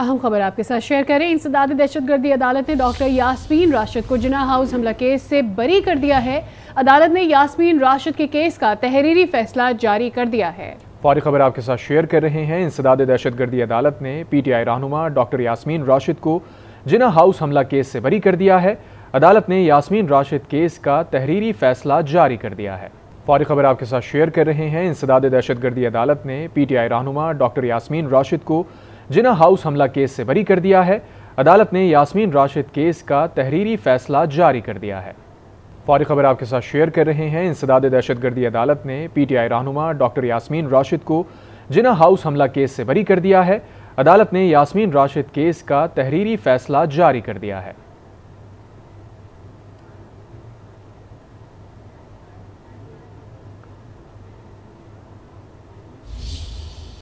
अहम खबर आपके साथ शेयर करें इंसदादी दहशतगर्दी अदालत ने डॉक्टर यास्मीन राशिद को जिना हाउस हमला केस से बरी कर दिया है अदालत ने यास्मीन राशिद के केस का तहरीरी फैसला जारी कर दिया है फौरी खबर आपके साथ शेयर कर रहे हैं इंसदाद दहशतगर्दी अदालत ने पीटीआई रहनुमा डॉक्टर यास्मीन राशिद को जिना हाउस हमला केस से बरी कर दिया है अदालत ने यास्मीन राशिद केस का तहरीरी फैसला जारी कर दिया है फौरी खबर आपके साथ शेयर कर रहे हैं इंसदाद दहशतगर्दी अदालत ने पीटीआई रहनुमा डॉक्टर यास्मीन राशिद को जिना हाउस हमला केस से बरी कर दिया है अदालत ने यास्मीन राशिद केस का तहरीरी फैसला जारी कर दिया है फौरी खबर आपके साथ शेयर कर रहे हैं इंसदाद दहशतगर्दी अदालत ने पीटीआई रहनुमा डॉक्टर यास्मीन राशिद को जिना हाउस हमला केस से बरी कर दिया है अदालत ने यास्मीन राशिद केस का तहरीरी फैसला जारी कर दिया है